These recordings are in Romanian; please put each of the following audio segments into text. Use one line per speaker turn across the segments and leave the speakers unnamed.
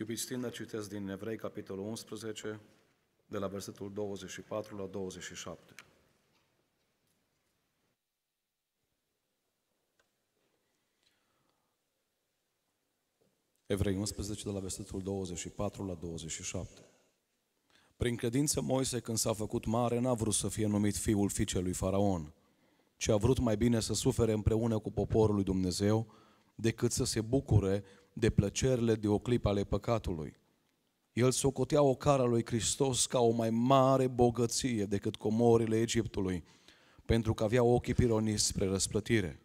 Iubiți tine, citesc din Evrei, capitolul 11, de la versetul 24 la 27. Evrei 11, de la versetul 24 la 27. Prin credință Moise, când s-a făcut mare, n-a vrut să fie numit fiul fiicei lui Faraon, ci a vrut mai bine să sufere împreună cu poporul lui Dumnezeu decât să se bucure de plăcerile de o clipă ale păcatului. El socotea o cara lui Hristos ca o mai mare bogăție decât comorile Egiptului, pentru că avea ochii pironiți spre răsplătire.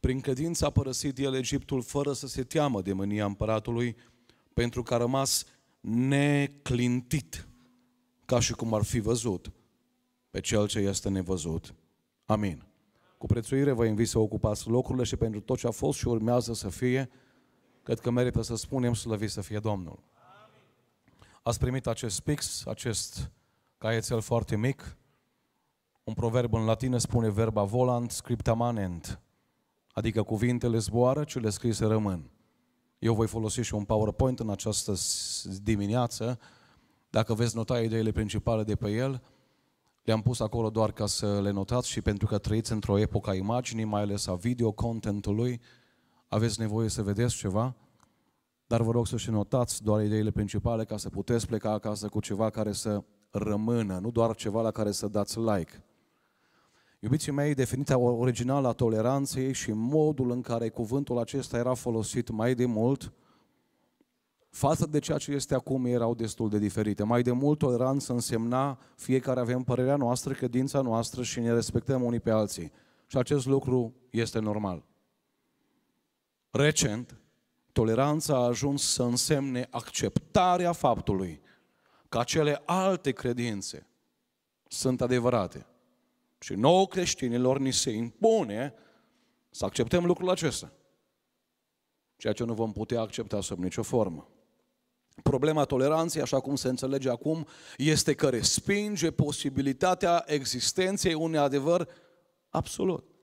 Prin credință a părăsit el Egiptul fără să se teamă de mânia împăratului, pentru că a rămas neclintit, ca și cum ar fi văzut pe cel ce este nevăzut. Amin. Cu prețuire vă invit să ocupați locurile și pentru tot ce a fost și urmează să fie, cred că merită să spunem slăvit să fie Domnul. Ați primit acest pix, acest caietel foarte mic. Un proverb în latină spune verba volant manent, adică cuvintele zboară, cele scrise rămân. Eu voi folosi și un PowerPoint în această dimineață. Dacă veți nota ideile principale de pe el, le-am pus acolo doar ca să le notați și pentru că trăiți într-o epocă imaginii, mai ales a video contentului, aveți nevoie să vedeți ceva, dar vă rog să și notați doar ideile principale ca să puteți pleca acasă cu ceva care să rămână, nu doar ceva la care să dați like. Iubiții mei, definiția originală a toleranței și modul în care cuvântul acesta era folosit mai de mult față de ceea ce este acum erau destul de diferite. Mai de mult toleranță însemna fiecare avem părerea noastră, credința noastră și ne respectăm unii pe alții. Și acest lucru este normal. Recent, Toleranța a ajuns să însemne acceptarea faptului că acele alte credințe sunt adevărate. Și nouă creștinilor ni se impune să acceptăm lucrul acesta. Ceea ce nu vom putea accepta sub nicio formă. Problema toleranței, așa cum se înțelege acum, este că respinge posibilitatea existenței unui adevăr absolut.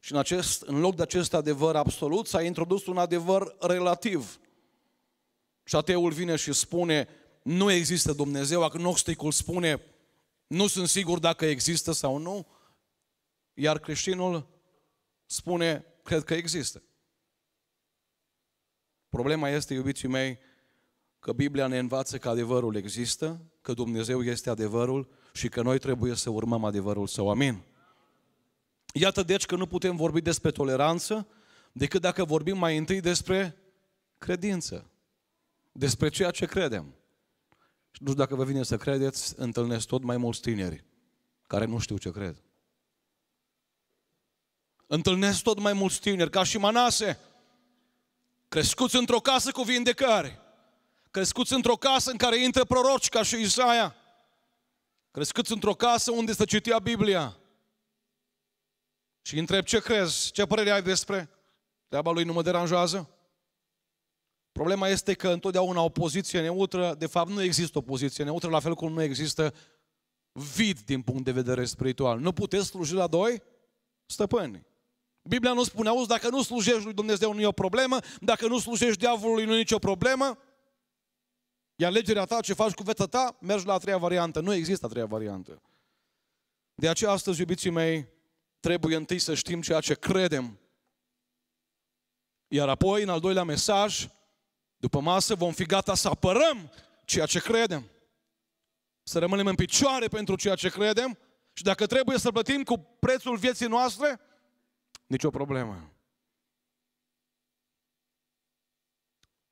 Și în, acest, în loc de acest adevăr absolut s-a introdus un adevăr relativ. Și ateul vine și spune, nu există Dumnezeu, agnosticul spune, nu sunt sigur dacă există sau nu, iar creștinul spune, cred că există. Problema este, iubiții mei, că Biblia ne învață că adevărul există, că Dumnezeu este adevărul și că noi trebuie să urmăm adevărul său. Amin. Iată deci că nu putem vorbi despre toleranță decât dacă vorbim mai întâi despre credință, despre ceea ce credem. Și nu știu dacă vă vine să credeți, întâlnesc tot mai mulți tineri care nu știu ce cred. Întâlnesc tot mai mulți tineri, ca și Manase, crescuți într-o casă cu vindecare, crescuți într-o casă în care intră proroci ca și Isaia, crescuți într-o casă unde se citea Biblia, și întreb ce crezi, ce părere ai despre treaba lui nu mă deranjează? Problema este că întotdeauna o poziție neutră, de fapt nu există o poziție neutră, la fel cum nu există vid din punct de vedere spiritual. Nu puteți sluji la doi stăpâni. Biblia nu spune, auzi, dacă nu slujești lui Dumnezeu nu e o problemă, dacă nu slujești diavolului nu e nicio problemă, iar legerea ta, ce faci cu veta ta, mergi la a treia variantă. Nu există a treia variantă. De aceea astăzi, iubiții mei, trebuie întâi să știm ceea ce credem. Iar apoi, în al doilea mesaj, după masă vom fi gata să apărăm ceea ce credem. Să rămânem în picioare pentru ceea ce credem și dacă trebuie să plătim cu prețul vieții noastre, nicio problemă.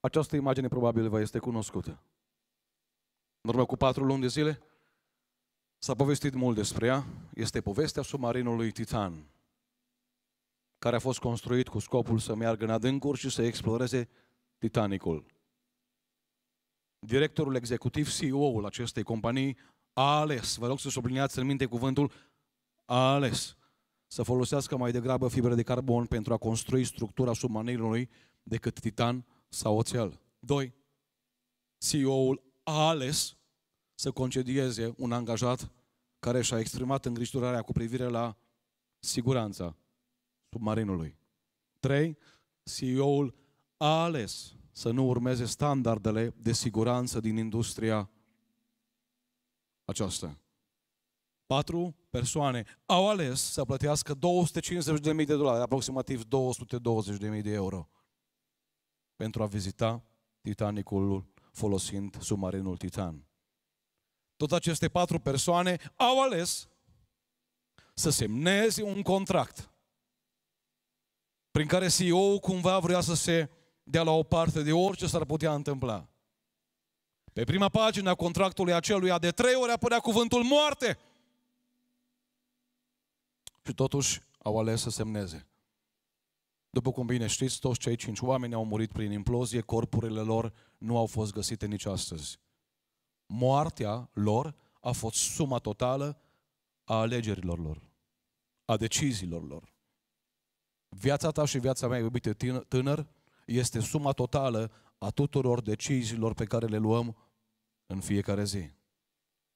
Această imagine probabil vă este cunoscută. În urmă cu patru luni de zile, S-a povestit mult despre ea. Este povestea submarinului Titan, care a fost construit cu scopul să meargă în adâncuri și să exploreze Titanicul. Directorul executiv, CEO-ul acestei companii, a ales, vă rog să subliniați în minte cuvântul, a ales să folosească mai degrabă fibre de carbon pentru a construi structura submarinului decât titan sau oțel. 2. CEO-ul a ales să concedieze un angajat care și-a exprimat îngrijorarea cu privire la siguranța submarinului. 3. CEO-ul a ales să nu urmeze standardele de siguranță din industria aceasta. Patru persoane au ales să plătească 250.000 de dolari, aproximativ 220.000 de euro, pentru a vizita Titanicul folosind submarinul Titan. Tot aceste patru persoane au ales să semneze un contract prin care CEO-ul cumva vrea să se dea la o parte de orice s-ar putea întâmpla. Pe prima pagină a contractului aceluia de trei ori apărea cuvântul moarte. Și totuși au ales să semneze. După cum bine știți, toți cei cinci oameni au murit prin implozie, corpurile lor nu au fost găsite nici astăzi moartea lor a fost suma totală a alegerilor lor, a deciziilor lor. Viața ta și viața mea, iubite tânăr, este suma totală a tuturor deciziilor pe care le luăm în fiecare zi.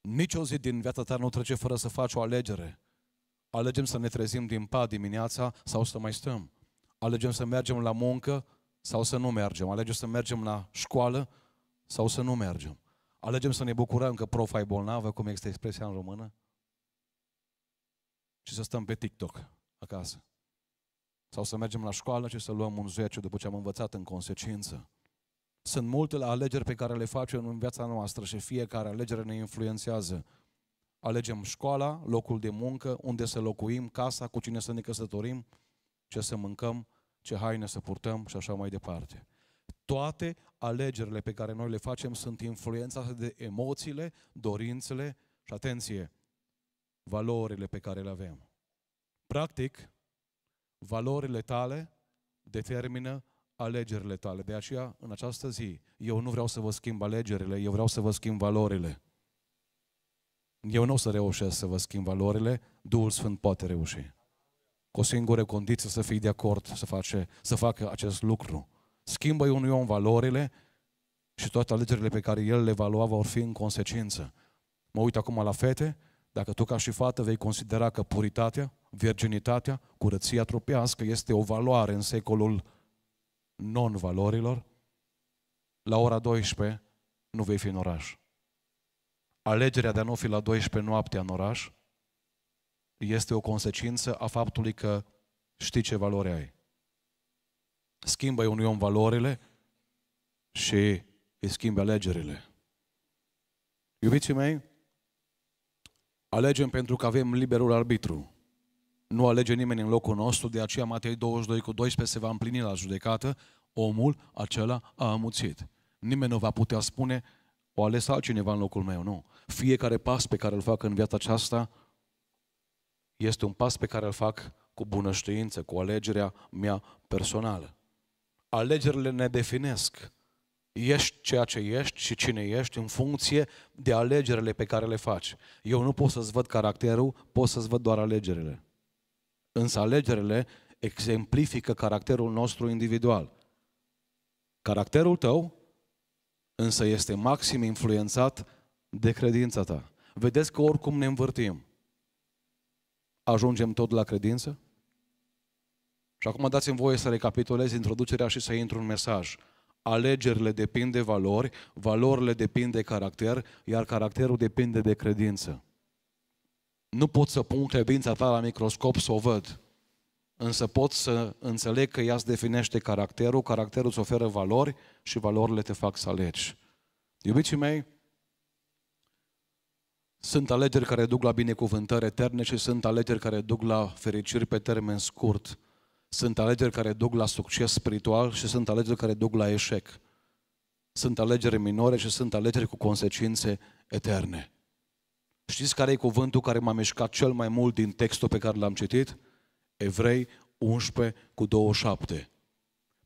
Nici o zi din viața ta nu trece fără să faci o alegere. Alegem să ne trezim din pat dimineața sau să mai stăm. Alegem să mergem la muncă sau să nu mergem. Alegem să mergem la școală sau să nu mergem. Alegem să ne bucurăm că profa e bolnavă, cum este expresia în română, și să stăm pe TikTok acasă. Sau să mergem la școală și să luăm un zeciu după ce am învățat în consecință. Sunt multe alegeri pe care le facem în viața noastră și fiecare alegere ne influențează. Alegem școala, locul de muncă, unde să locuim, casa, cu cine să ne căsătorim, ce să mâncăm, ce haine să purtăm și așa mai departe. Toate alegerile pe care noi le facem sunt influențate de emoțiile, dorințele și, atenție, valorile pe care le avem. Practic, valorile tale determină alegerile tale. De aceea, în această zi, eu nu vreau să vă schimb alegerile, eu vreau să vă schimb valorile. Eu nu o să reușesc să vă schimb valorile, Duhul Sfânt poate reuși. Cu o singură condiție să fii de acord să, face, să facă acest lucru schimbă unui om valorile și toate alegerile pe care el le va lua vor fi în consecință. Mă uit acum la fete, dacă tu ca și fată vei considera că puritatea, virginitatea, curăția trupească este o valoare în secolul non-valorilor, la ora 12 nu vei fi în oraș. Alegerea de a nu fi la 12 noaptea în oraș este o consecință a faptului că știi ce valoare ai schimbă unui om valorile și îi schimbă alegerile. Iubiții mei, alegem pentru că avem liberul arbitru. Nu alege nimeni în locul nostru, de aceea Matei 22 cu 12 se va împlini la judecată, omul acela a amuțit. Nimeni nu va putea spune, o ales altcineva în locul meu, nu. Fiecare pas pe care îl fac în viața aceasta este un pas pe care îl fac cu bună știință, cu alegerea mea personală. Alegerile ne definesc. Ești ceea ce ești și cine ești în funcție de alegerile pe care le faci. Eu nu pot să-ți văd caracterul, pot să-ți văd doar alegerile. Însă alegerile exemplifică caracterul nostru individual. Caracterul tău însă este maxim influențat de credința ta. Vedeți că oricum ne învârtim, ajungem tot la credință? Și acum dați-mi voie să recapitulez introducerea și să intru în mesaj. Alegerile depind de valori, valorile depind de caracter, iar caracterul depinde de credință. Nu pot să pun credința ta la microscop să o văd, însă pot să înțeleg că ea îți definește caracterul, caracterul îți oferă valori și valorile te fac să alegi. Iubiții mei, sunt alegeri care duc la binecuvântări eterne și sunt alegeri care duc la fericiri pe termen scurt. Sunt alegeri care duc la succes spiritual și sunt alegeri care duc la eșec. Sunt alegeri minore și sunt alegeri cu consecințe eterne. Știți care e cuvântul care m-a mișcat cel mai mult din textul pe care l-am citit? Evrei 11 cu 27.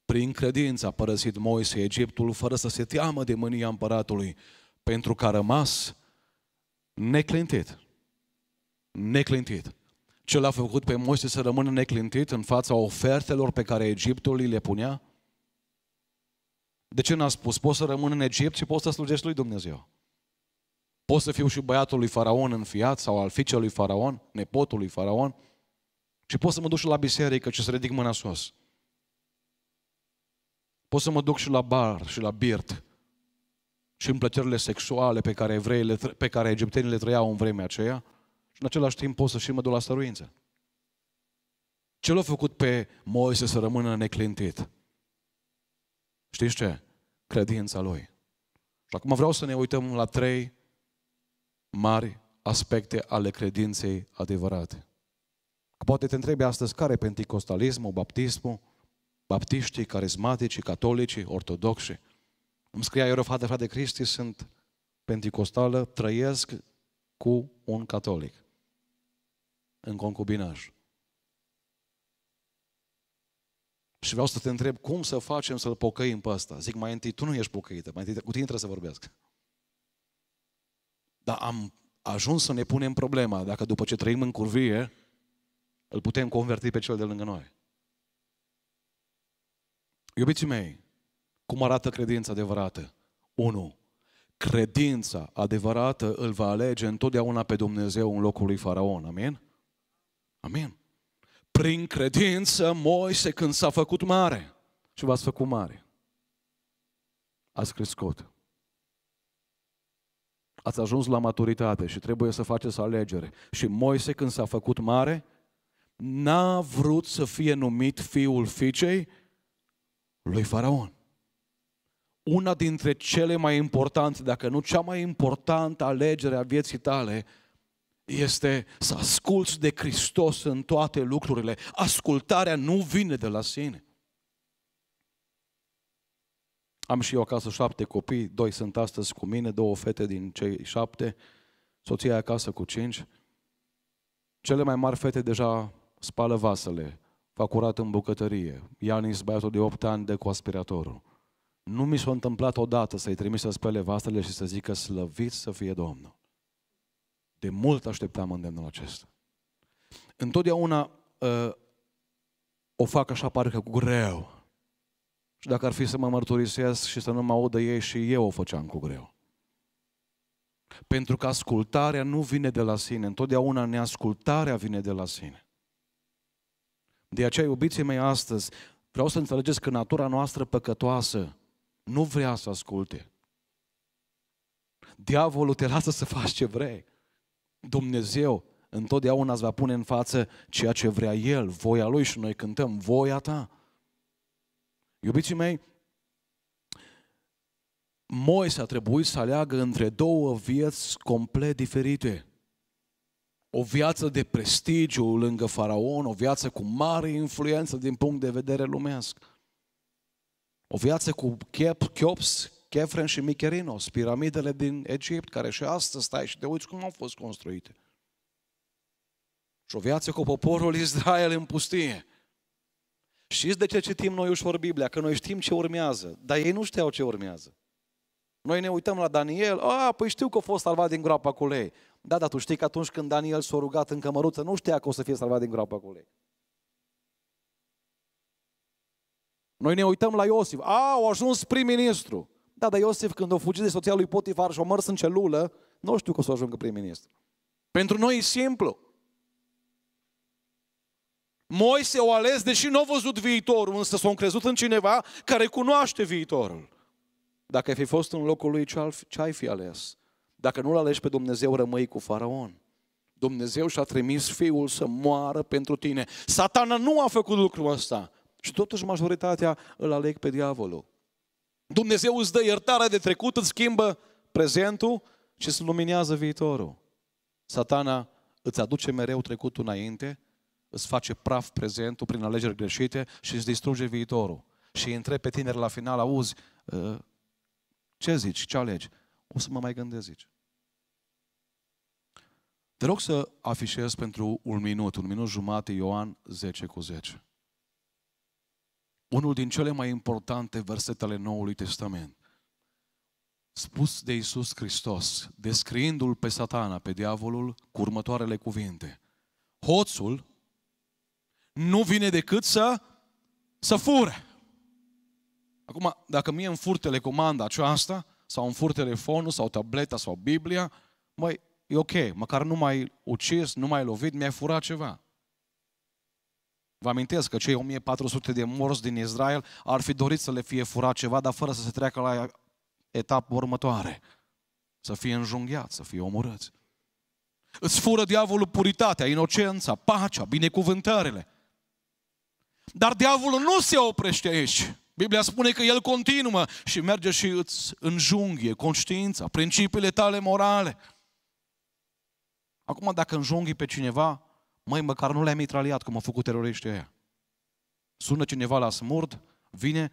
Prin credință a părăsit Moise Egiptul fără să se teamă de mânia împăratului, pentru că a rămas neclintit. Neclintit. Ce l-a făcut pe Moise să rămână neclintit în fața ofertelor pe care Egiptul îi le punea? De ce n-a spus? Poți să rămân în Egipt și poți să slujești lui Dumnezeu. Poți să fiu și băiatul lui Faraon înfiat sau al lui Faraon, nepotul lui Faraon. Și pot să mă duc și la biserică și să ridic mâna sus. Pot să mă duc și la bar și la birt și în plăcerile sexuale pe care, evreile, pe care egiptenii le trăiau în vremea aceea și în același timp pot să și mă duc la stăruință. Ce l-a făcut pe Moise să rămână neclintit? Știți ce? Credința lui. Și acum vreau să ne uităm la trei mari aspecte ale credinței adevărate. Că poate te întrebi astăzi care e penticostalismul, baptismul, baptiștii, carismaticii, catolicii, ortodoxi. Îmi scria eu, frate, frate Cristi, sunt penticostală, trăiesc cu un catolic în concubinaj. Și vreau să te întreb cum să facem să-l pocăim pe ăsta. Zic, mai întâi tu nu ești pocăită, mai întâi cu tine trebuie să vorbesc. Dar am ajuns să ne punem problema dacă după ce trăim în curvie, îl putem converti pe cel de lângă noi. Iubiții mei, cum arată credința adevărată? 1. Credința adevărată îl va alege întotdeauna pe Dumnezeu în locul lui Faraon. Amin? Amin. Prin credință, Moise, când s-a făcut mare, și v-ați făcut mare, ați crescut. Ați ajuns la maturitate și trebuie să faceți alegere. Și Moise, când s-a făcut mare, n-a vrut să fie numit fiul fiicei lui Faraon. Una dintre cele mai importante, dacă nu cea mai importantă alegere a vieții tale, este să asculți de Hristos în toate lucrurile. Ascultarea nu vine de la sine. Am și eu acasă șapte copii, doi sunt astăzi cu mine, două fete din cei șapte, soția acasă cu cinci. Cele mai mari fete deja spală vasele, fac curat în bucătărie. Ianis, băiatul de 8 ani, de cu aspiratorul. Nu mi s-a întâmplat odată să-i trimis să spele vasele și să zică slăvit să fie Domnul. De mult așteptam îndemnul acesta. Întotdeauna uh, o fac așa parcă cu greu. Și dacă ar fi să mă mărturisesc și să nu mă audă ei și eu o făceam cu greu. Pentru că ascultarea nu vine de la sine, întotdeauna neascultarea vine de la sine. De aceea, iubiții mei, astăzi vreau să înțelegeți că natura noastră păcătoasă nu vrea să asculte. Diavolul te lasă să faci ce vrei. Dumnezeu întotdeauna îți va pune în față ceea ce vrea El, voia Lui și noi cântăm, voia ta. Iubiții mei, Moise a trebuit să aleagă între două vieți complet diferite. O viață de prestigiu lângă faraon, o viață cu mare influență din punct de vedere lumesc. O viață cu chep, chiops, Chefren și Micherinos, piramidele din Egipt, care și astăzi stai și te uiți cum au fost construite. Și o viață cu poporul Israel în pustie. Știți de ce citim noi ușor Biblia? Că noi știm ce urmează, dar ei nu știau ce urmează. Noi ne uităm la Daniel, a, păi știu că a fost salvat din groapa cu lei. Da, dar tu știi că atunci când Daniel s-a rugat în cămăruță, nu știa că o să fie salvat din groapa cu lei. Noi ne uităm la Iosif, a, au ajuns prim-ministru. Da, dar Iosif când a fugit de soția lui Potifar și a mers în celulă, nu știu că o să ajungă prim-ministru. Pentru noi e simplu. Moise o ales deși nu a văzut viitorul, însă s-a încrezut în cineva care cunoaște viitorul. Dacă ai fi fost în locul lui, ce ai fi ales? Dacă nu-L alegi pe Dumnezeu, rămâi cu faraon. Dumnezeu și-a trimis Fiul să moară pentru tine. Satana nu a făcut lucrul ăsta. Și totuși majoritatea îl aleg pe diavolul. Dumnezeu îți dă iertarea de trecut, îți schimbă prezentul și îți luminează viitorul. Satana îți aduce mereu trecutul înainte, îți face praf prezentul prin alegeri greșite și îți distruge viitorul. Și între pe tineri la final, auzi, ă, ce zici, ce alegi? O să mă mai gândesc, zici. Te rog să afișez pentru un minut, un minut jumate Ioan 10 cu 10 unul din cele mai importante versete ale Noului Testament. Spus de Isus Hristos, descriindu-l pe satana, pe diavolul, cu următoarele cuvinte. Hoțul nu vine decât să, să fure. Acum, dacă mie îmi fur telecomanda aceasta, sau îmi fur telefonul, sau tableta, sau Biblia, mai e ok, măcar nu mai ucis, nu mai lovit, mi-ai furat ceva. Vă amintesc că cei 1400 de morți din Israel ar fi dorit să le fie furat ceva, dar fără să se treacă la etapa următoare. Să fie înjunghiați, să fie omorâți. Îți fură diavolul puritatea, inocența, pacea, binecuvântările. Dar diavolul nu se oprește aici. Biblia spune că el continuă și merge și îți înjunghie conștiința, principiile tale morale. Acum, dacă înjunghi pe cineva, Măi, măcar nu le-ai mitraliat cum au făcut teroriștii ăia. Sună cineva la smurd, vine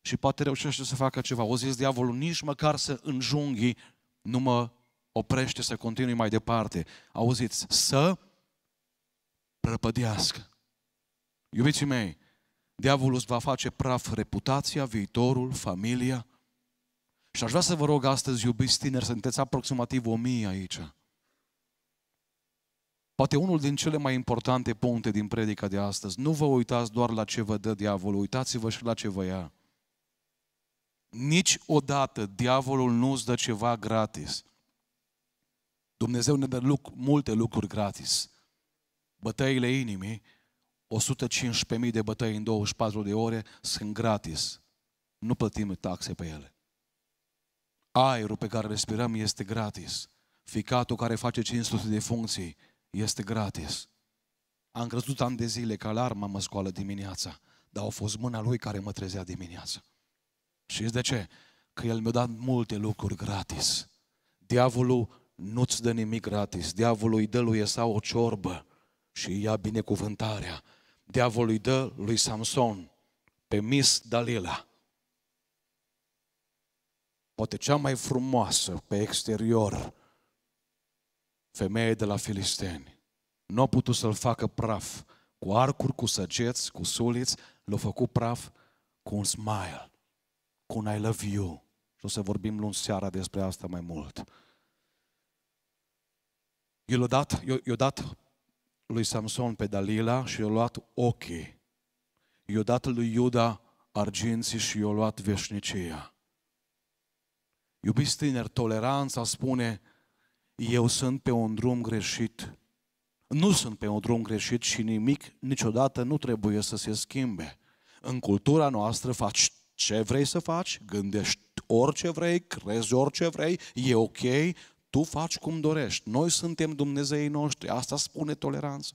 și poate reușește să facă ceva. O zis diavolul, nici măcar să înjunghi, nu mă oprește să continui mai departe. Auziți, să prăpădească. Iubiții mei, diavolul îți va face praf reputația, viitorul, familia. Și aș vrea să vă rog astăzi, iubiți tineri, sunteți aproximativ o mie aici. Poate unul din cele mai importante puncte din predica de astăzi. Nu vă uitați doar la ce vă dă diavolul, uitați-vă și la ce vă ia. Niciodată diavolul nu îți dă ceva gratis. Dumnezeu ne dă luc- multe lucruri gratis. Bătăile inimii, 115.000 de bătăi în 24 de ore, sunt gratis. Nu plătim taxe pe ele. Aerul pe care respirăm este gratis. Ficatul care face 500 de funcții este gratis. Am crezut ani de zile că alarma mă scoală dimineața, dar a fost mâna lui care mă trezea dimineața. Și de ce? Că el mi-a dat multe lucruri gratis. Diavolul nu-ți dă nimic gratis. Diavolul îi dă lui Esau o ciorbă și ia binecuvântarea. Diavolul îi dă lui Samson pe Miss Dalila. Poate cea mai frumoasă pe exterior, femeie de la Filisteni. Nu a putut să-l facă praf cu arcuri, cu săgeți, cu suliți, l-a făcut praf cu un smile, cu un I love you. Și o să vorbim luni seara despre asta mai mult. I-a dat, i-a dat lui Samson pe Dalila și i-a luat ochii. I-a dat lui Iuda arginții și i-a luat veșnicia. Iubiți tineri, toleranța spune eu sunt pe un drum greșit. Nu sunt pe un drum greșit și nimic niciodată nu trebuie să se schimbe. În cultura noastră faci ce vrei să faci, gândești orice vrei, crezi orice vrei, e ok, tu faci cum dorești. Noi suntem Dumnezeii noștri, asta spune toleranță.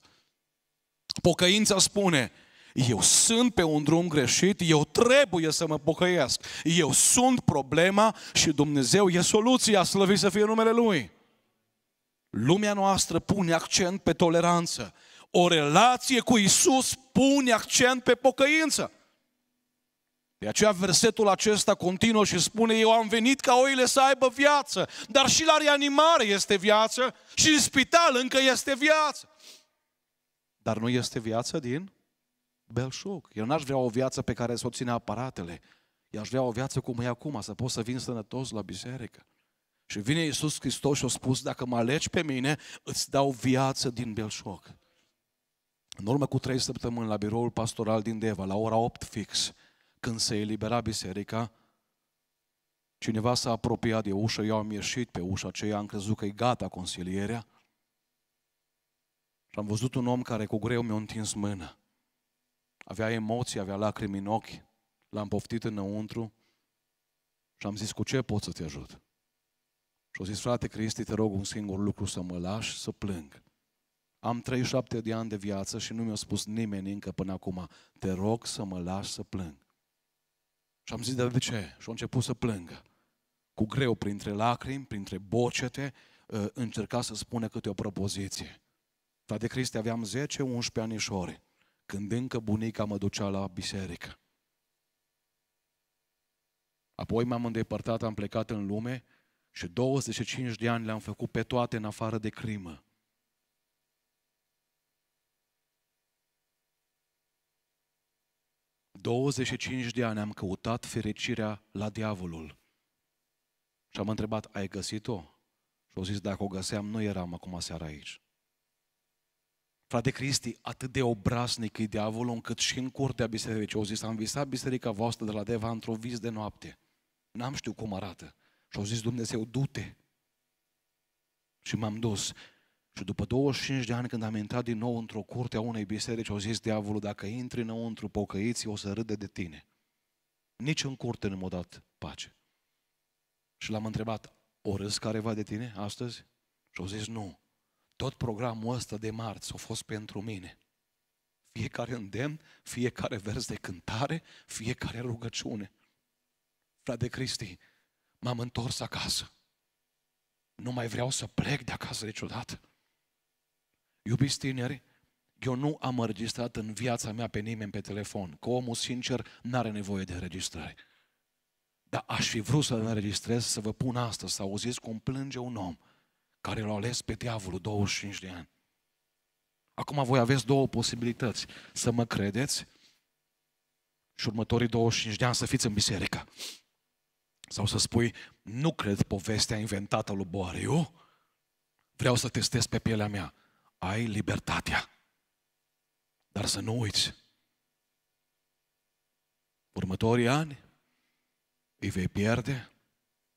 Pocăința spune, eu sunt pe un drum greșit, eu trebuie să mă pocăiesc. Eu sunt problema și Dumnezeu e soluția, slăvit să fie numele Lui. Lumea noastră pune accent pe toleranță. O relație cu Isus pune accent pe pocăință. De aceea versetul acesta continuă și spune, eu am venit ca oile să aibă viață, dar și la reanimare este viață și în spital încă este viață. Dar nu este viață din belșug. Eu n-aș vrea o viață pe care să o ține aparatele. Eu aș vrea o viață cum e acum, să pot să vin sănătos la biserică. Și vine Iisus Hristos și a spus, dacă mă alegi pe mine, îți dau viață din belșoc. În urmă cu trei săptămâni la biroul pastoral din Deva, la ora 8 fix, când se elibera biserica, cineva s-a apropiat de ușă, eu am ieșit pe ușa aceea, am crezut că e gata consilierea. Și am văzut un om care cu greu mi-a întins mână. Avea emoții, avea lacrimi în ochi, l-am poftit înăuntru și am zis, cu ce pot să te ajut? Și au zis, frate Cristi, te rog un singur lucru să mă lași să plâng. Am 37 de ani de viață și nu mi-a spus nimeni încă până acum, te rog să mă lași să plâng. Și am zis, dar de ce? Și au început să plângă. Cu greu, printre lacrimi, printre bocete, ă, încerca să spune câte o propoziție. de Cristi, aveam 10-11 anișori, când încă bunica mă ducea la biserică. Apoi m-am îndepărtat, am plecat în lume și 25 de ani le-am făcut pe toate în afară de crimă. ...25 de ani am căutat fericirea la diavolul. Și am întrebat, ai găsit-o? Și au zis, dacă o găseam, nu eram acum seara aici. Frate Cristi, atât de obraznic e diavolul încât și în curtea bisericii au zis, am visat biserica voastră de la Deva într-o vis de noapte. N-am știut cum arată. Și au zis Dumnezeu, du-te. Și m-am dus. Și după 25 de ani când am intrat din nou într-o curte a unei biserici, au zis diavolul, dacă intri înăuntru pocăiții, o să râde de tine. Nici în curte nu m-a dat pace. Și l-am întrebat, o râs careva de tine astăzi? Și au zis, nu. Tot programul ăsta de marți a fost pentru mine. Fiecare îndemn, fiecare vers de cântare, fiecare rugăciune. Frate Cristi, m-am întors acasă. Nu mai vreau să plec de acasă niciodată. Iubiți tineri, eu nu am înregistrat în viața mea pe nimeni pe telefon, că omul sincer nu are nevoie de înregistrări. Dar aș fi vrut să înregistrez, să vă pun asta, să auziți cum plânge un om care l-a ales pe diavolul 25 de ani. Acum voi aveți două posibilități, să mă credeți și următorii 25 de ani să fiți în biserică. Sau să spui, nu cred povestea inventată lui Boariu, vreau să testez pe pielea mea. Ai libertatea. Dar să nu uiți, următorii ani îi vei pierde,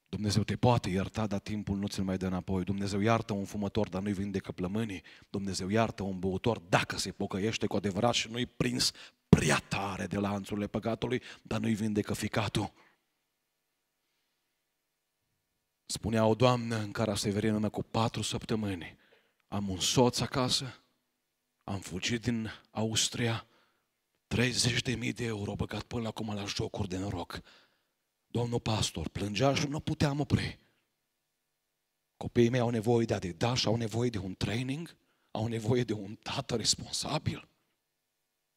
Dumnezeu te poate ierta, dar timpul nu ți-l mai dă înapoi. Dumnezeu iartă un fumător, dar nu-i vindecă plămânii. Dumnezeu iartă un băutor dacă se pocăiește cu adevărat și nu-i prins prea tare de lanțurile păcatului, dar nu-i vindecă ficatul. Spunea o doamnă în care a Severină cu patru săptămâni, am un soț acasă, am fugit din Austria, 30.000 de euro băgat până acum la jocuri de noroc. Domnul pastor plângea și nu puteam opri. Copiii mei au nevoie de adidas, au nevoie de un training, au nevoie de un tată responsabil.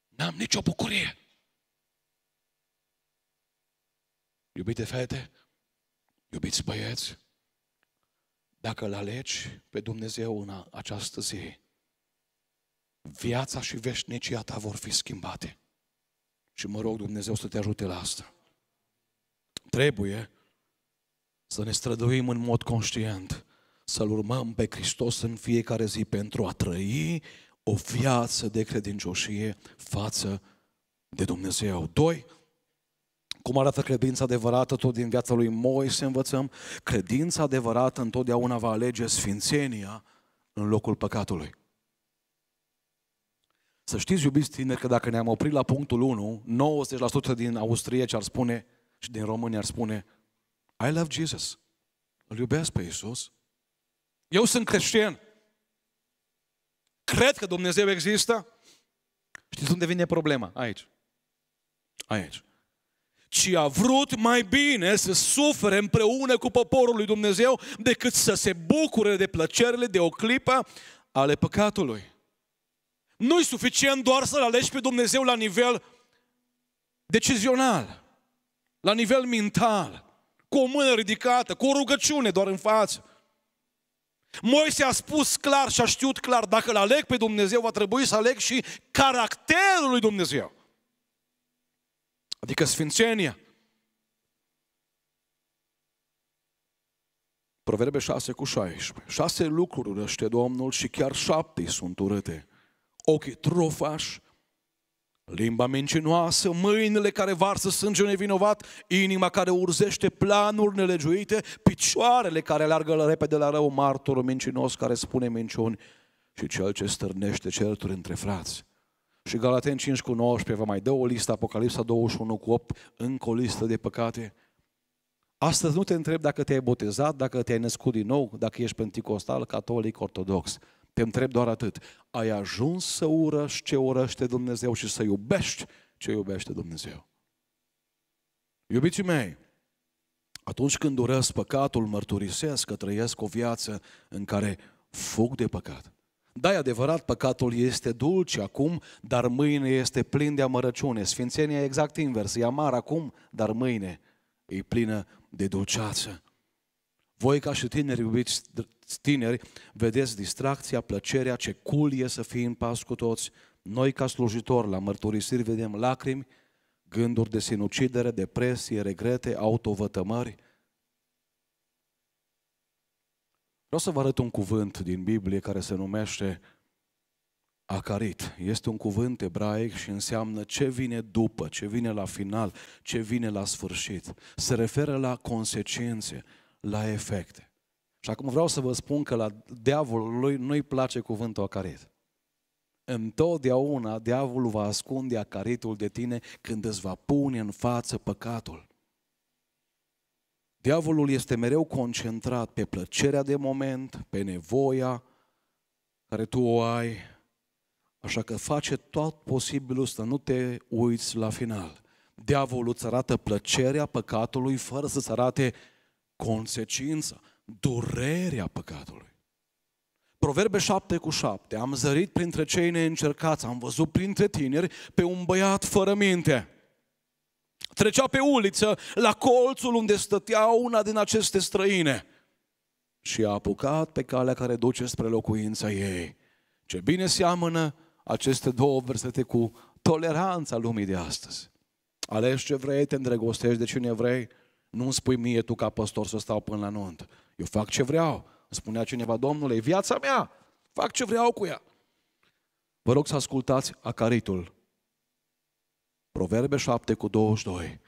N-am nicio bucurie. Iubite fete, Iubiți băieți, dacă îl alegi pe Dumnezeu în această zi, viața și veșnicia ta vor fi schimbate. Și mă rog Dumnezeu să te ajute la asta. Trebuie să ne străduim în mod conștient, să-L urmăm pe Hristos în fiecare zi pentru a trăi o viață de credincioșie față de Dumnezeu. Doi, cum arată credința adevărată? Tot din viața lui Moise învățăm. Credința adevărată întotdeauna va alege sfințenia în locul păcatului. Să știți, iubiți tineri, că dacă ne-am oprit la punctul 1, 90% din ce ar spune și din România ar spune I love Jesus. Îl iubesc pe Iisus? Eu sunt creștin. Cred că Dumnezeu există. Știți unde vine problema? Aici. Aici ci a vrut mai bine să sufere împreună cu poporul lui Dumnezeu decât să se bucure de plăcerile de o clipă ale păcatului. Nu-i suficient doar să-L alegi pe Dumnezeu la nivel decizional, la nivel mental, cu o mână ridicată, cu o rugăciune doar în față. Moise a spus clar și a știut clar, dacă l aleg pe Dumnezeu, va trebui să aleg și caracterul lui Dumnezeu. Adică sfințenia. Proverbe 6 cu 16. Șase lucruri urăște Domnul și chiar șapte sunt urâte. Ochii trofași, limba mincinoasă, mâinile care varsă sânge nevinovat, inima care urzește planuri nelegiuite, picioarele care leargă repede la rău, martorul mincinos care spune minciuni și cel ce stârnește certuri între frați. Și Galaten 5 cu 19 vă mai dă o listă, Apocalipsa 21 cu 8, încă o listă de păcate. Astăzi nu te întreb dacă te-ai botezat, dacă te-ai născut din nou, dacă ești pentecostal, catolic, ortodox. Te întreb doar atât. Ai ajuns să urăști ce urăște Dumnezeu și să iubești ce iubește Dumnezeu. Iubiții mei, atunci când urăsc păcatul, mărturisesc că trăiesc o viață în care fug de păcat. Da, e adevărat, păcatul este dulce acum, dar mâine este plin de amărăciune. Sfințenia e exact invers, e amar acum, dar mâine e plină de dulceață. Voi ca și tineri, iubiți tineri, vedeți distracția, plăcerea, ce cool e să fii în pas cu toți. Noi ca slujitori la mărturisiri vedem lacrimi, gânduri de sinucidere, depresie, regrete, autovătămări – Vreau să vă arăt un cuvânt din Biblie care se numește acarit. Este un cuvânt ebraic și înseamnă ce vine după, ce vine la final, ce vine la sfârșit. Se referă la consecințe, la efecte. Și acum vreau să vă spun că la diavolul lui nu-i place cuvântul acarit. Întotdeauna diavolul va ascunde acaritul de tine când îți va pune în față păcatul. Diavolul este mereu concentrat pe plăcerea de moment, pe nevoia care tu o ai, așa că face tot posibilul să nu te uiți la final. Diavolul îți arată plăcerea păcatului fără să-ți arate consecința, durerea păcatului. Proverbe 7 cu 7. Am zărit printre cei neîncercați, am văzut printre tineri pe un băiat fără minte Trecea pe uliță la colțul unde stătea una din aceste străine și a apucat pe calea care duce spre locuința ei. Ce bine seamănă aceste două versete cu toleranța lumii de astăzi. Alegi ce vrei, te îndrăgostești de cine vrei, nu îmi spui mie tu ca păstor să stau până la nuntă. Eu fac ce vreau. Spunea cineva, Domnule, e viața mea, fac ce vreau cu ea. Vă rog să ascultați acaritul Proverbe 7 cu 22.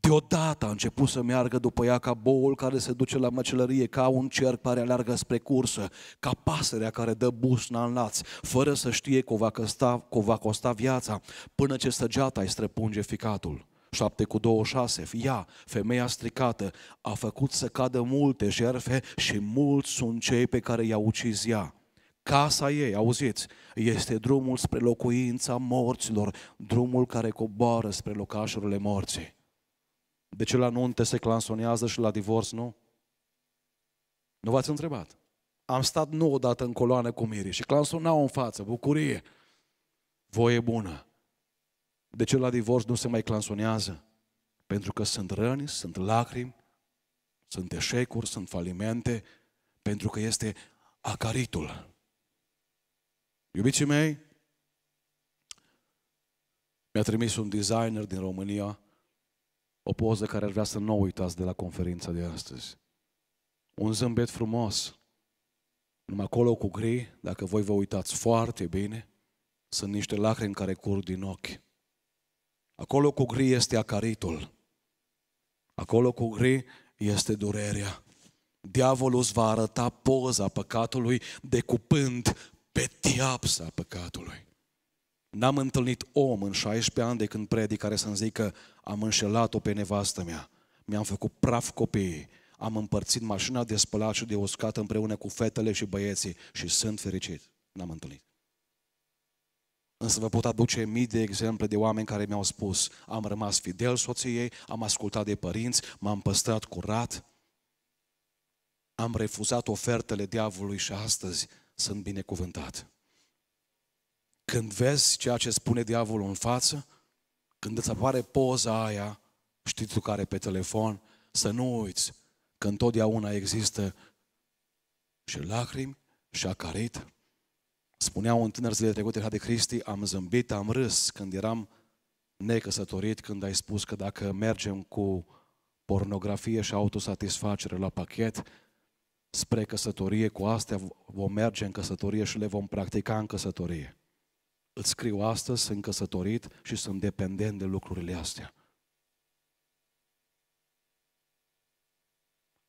Deodată a început să meargă după ea ca boul care se duce la măcelărie, ca un cerc care aleargă spre cursă, ca pasărea care dă busna în laț, fără să știe că o va, costa, că o va costa viața, până ce săgeata îi străpunge ficatul. 7 cu 26, ea, femeia stricată, a făcut să cadă multe jerfe și mulți sunt cei pe care i-a ucis ea. Casa ei, auziți, este drumul spre locuința morților, drumul care coboară spre locașurile morții. De ce la nunte se clansonează și la divorț nu? Nu v-ați întrebat. Am stat nu odată în coloană cu mirii și clansonau în față, bucurie, voie bună. De ce la divorț nu se mai clansonează? Pentru că sunt răni, sunt lacrimi, sunt eșecuri, sunt falimente, pentru că este acaritul. Iubiții mei, mi-a trimis un designer din România o poză care ar vrea să nu o uitați de la conferința de astăzi. Un zâmbet frumos, numai acolo cu gri, dacă voi vă uitați foarte bine, sunt niște lacrimi care curg din ochi. Acolo cu gri este acaritul. Acolo cu gri este durerea. Diavolul îți va arăta poza păcatului decupând pediapsa păcatului. N-am întâlnit om în 16 ani de când predic care să-mi zică am înșelat-o pe nevastă mea, mi-am făcut praf copiii, am împărțit mașina de spălat și de uscat împreună cu fetele și băieții și sunt fericit. N-am întâlnit. Însă vă pot aduce mii de exemple de oameni care mi-au spus am rămas fidel soției, am ascultat de părinți, m-am păstrat curat, am refuzat ofertele diavolului și astăzi sunt binecuvântat. Când vezi ceea ce spune diavolul în față, când îți apare poza aia, știi tu care pe telefon, să nu uiți că întotdeauna există și lacrimi și acarit. Spunea un tânăr zilele trecute, de Cristi, am zâmbit, am râs când eram necăsătorit, când ai spus că dacă mergem cu pornografie și autosatisfacere la pachet, spre căsătorie, cu astea vom merge în căsătorie și le vom practica în căsătorie. Îți scriu astăzi, sunt căsătorit și sunt dependent de lucrurile astea.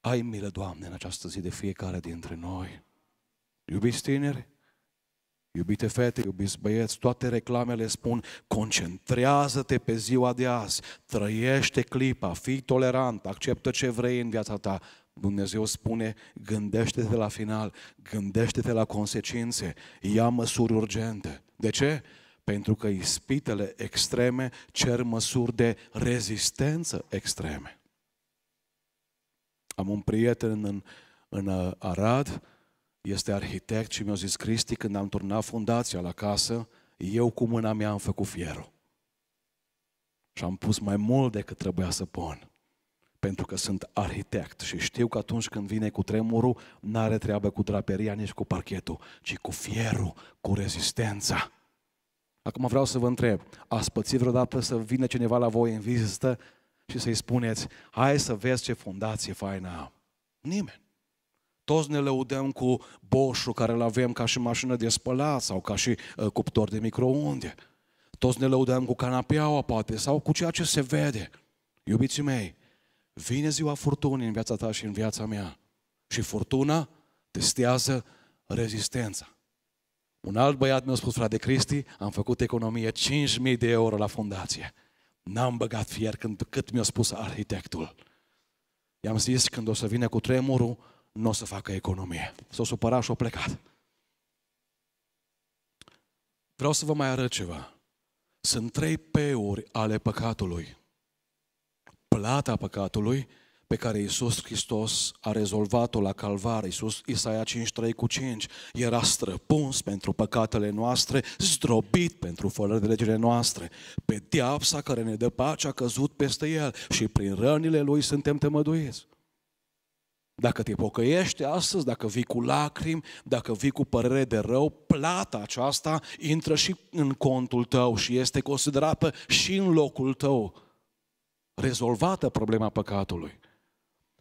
Ai milă, Doamne, în această zi de fiecare dintre noi. Iubiți tineri, Iubite fete, iubiți băieți, toate reclamele spun concentrează-te pe ziua de azi, trăiește clipa, fii tolerant, acceptă ce vrei în viața ta, Dumnezeu spune, gândește-te la final, gândește-te la consecințe, ia măsuri urgente. De ce? Pentru că ispitele extreme cer măsuri de rezistență extreme. Am un prieten în, în uh, Arad, este arhitect și mi-a zis, Cristi, când am turnat fundația la casă, eu cu mâna mea am făcut fierul. Și am pus mai mult decât trebuia să pun pentru că sunt arhitect și știu că atunci când vine cu tremurul, n-are treabă cu draperia, nici cu parchetul, ci cu fierul, cu rezistența. Acum vreau să vă întreb, ați pățit vreodată să vină cineva la voi în vizită și să-i spuneți, hai să vezi ce fundație faină am? Nimeni. Toți ne lăudăm cu boșul care îl avem ca și mașină de spălat sau ca și uh, cuptor de microunde. Toți ne lăudăm cu canapeaua, poate, sau cu ceea ce se vede. Iubiții mei, Vine ziua furtunii în viața ta și în viața mea. Și furtuna testează rezistența. Un alt băiat mi-a spus, frate Cristi, am făcut economie 5.000 de euro la fundație. N-am băgat fier când, cât mi-a spus arhitectul. I-am zis, când o să vină cu tremurul, nu o să facă economie. S-a supărat și a plecat. Vreau să vă mai arăt ceva. Sunt trei peuri ale păcatului plata păcatului pe care Iisus Hristos a rezolvat-o la calvar. Iisus, Isaia 5:3 cu 5, era străpuns pentru păcatele noastre, zdrobit pentru fără de legile noastre. diapsa care ne dă pace a căzut peste el și prin rănile lui suntem temăduiți. Dacă te pocăiești astăzi, dacă vii cu lacrimi, dacă vii cu părere de rău, plata aceasta intră și în contul tău și este considerată și în locul tău rezolvată problema păcatului.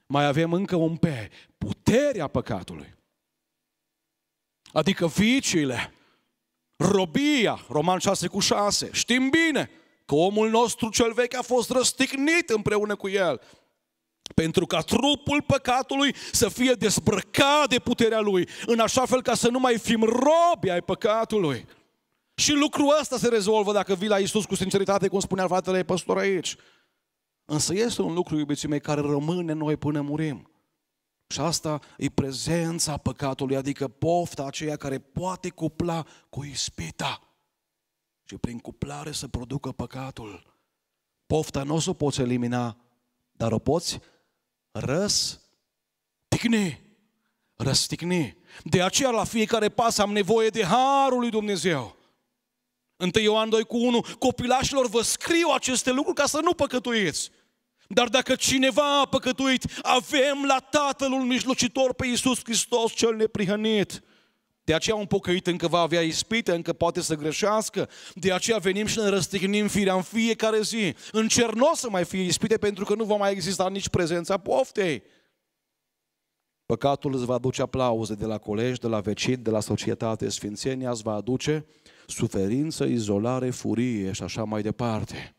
Mai avem încă un P, puterea păcatului. Adică viciile, robia, Roman 6 cu 6, știm bine că omul nostru cel vechi a fost răstignit împreună cu el pentru ca trupul păcatului să fie desbrăcat de puterea lui, în așa fel ca să nu mai fim robi ai păcatului. Și lucrul ăsta se rezolvă dacă vii la Isus cu sinceritate, cum spunea fratele păstor aici. Însă este un lucru, iubiții mei, care rămâne noi până murim. Și asta e prezența păcatului, adică pofta aceea care poate cupla cu ispita. Și prin cuplare să producă păcatul. Pofta nu o să o poți elimina, dar o poți Răs, răstigni. răsticni. De aceea la fiecare pas am nevoie de Harul lui Dumnezeu. 1 Ioan 2 cu 1, copilașilor vă scriu aceste lucruri ca să nu păcătuiți. Dar dacă cineva a păcătuit, avem la tatălul mijlocitor pe Iisus Hristos cel neprihănit. De aceea un pocăit încă va avea ispite, încă poate să greșească. De aceea venim și ne răstignim firea în fiecare zi. În cer nu o să mai fie ispite pentru că nu va mai exista nici prezența poftei. Păcatul îți va aduce aplauze de la colegi, de la vecini, de la societate. Sfințenia îți va aduce suferință, izolare, furie și așa mai departe.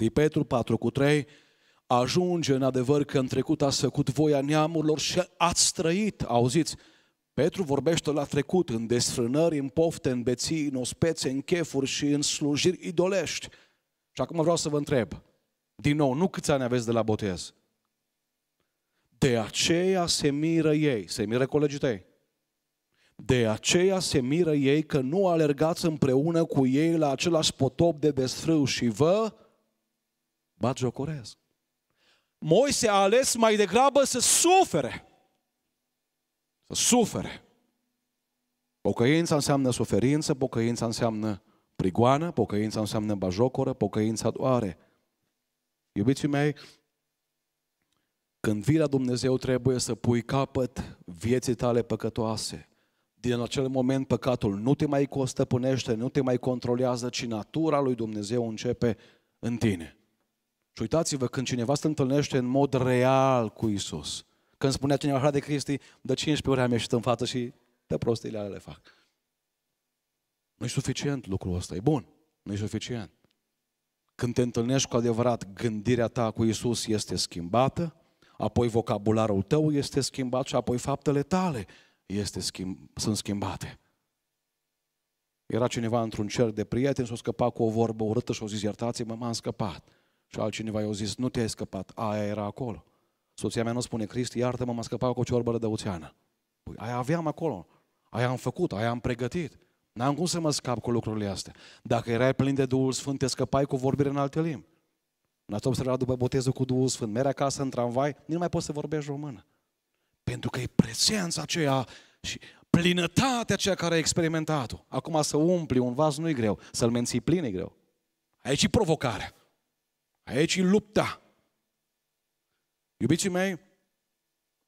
1 Petru 4 cu 3, ajunge în adevăr că în trecut ați făcut voia neamurilor și ați trăit, auziți, Petru vorbește la trecut, în desfrânări, în pofte, în beții, în ospețe, în chefuri și în slujiri idolești. Și acum vreau să vă întreb, din nou, nu câți ani aveți de la botez? De aceea se miră ei, se miră colegii tăi. De aceea se miră ei că nu alergați împreună cu ei la același potop de desfrâu și vă bat jocoresc. Moise a ales mai degrabă să sufere. Să sufere. Pocăința înseamnă suferință, pocăința înseamnă prigoană, pocăința înseamnă bajocoră, pocăința doare. Iubiții mei, când vii la Dumnezeu trebuie să pui capăt vieții tale păcătoase. Din acel moment păcatul nu te mai costăpânește, nu te mai controlează, ci natura lui Dumnezeu începe în tine. Și uitați-vă, când cineva se întâlnește în mod real cu Isus, când spunea cineva așa de Cristi, de 15 ori am ieșit în față și de prostiile alea le fac. Nu-i suficient lucrul ăsta, e bun, nu-i suficient. Când te întâlnești cu adevărat, gândirea ta cu Isus este schimbată, apoi vocabularul tău este schimbat și apoi faptele tale este schimb, sunt schimbate. Era cineva într-un cer de prieteni, s-a scăpat cu o vorbă urâtă și a zis, iertați-mă, m-am scăpat. Și altcineva i-a zis, nu te-ai scăpat, aia era acolo. Soția mea nu spune, Cristi, iartă-mă, m-a scăpat cu o ciorbă rădăuțeană. Păi, aia aveam acolo, aia am făcut, aia am pregătit. N-am cum să mă scap cu lucrurile astea. Dacă erai plin de Duhul Sfânt, te scăpai cu vorbire în alte limbi. N-ați observat după botezul cu Duhul Sfânt, mergi acasă în tramvai, nici nu mai poți să vorbești română. Pentru că e prezența aceea și plinătatea aceea care ai experimentat-o. Acum să umpli un vas nu e greu, să-l menții plin e greu. Aici e provocarea. Aici e lupta. Iubiții mei,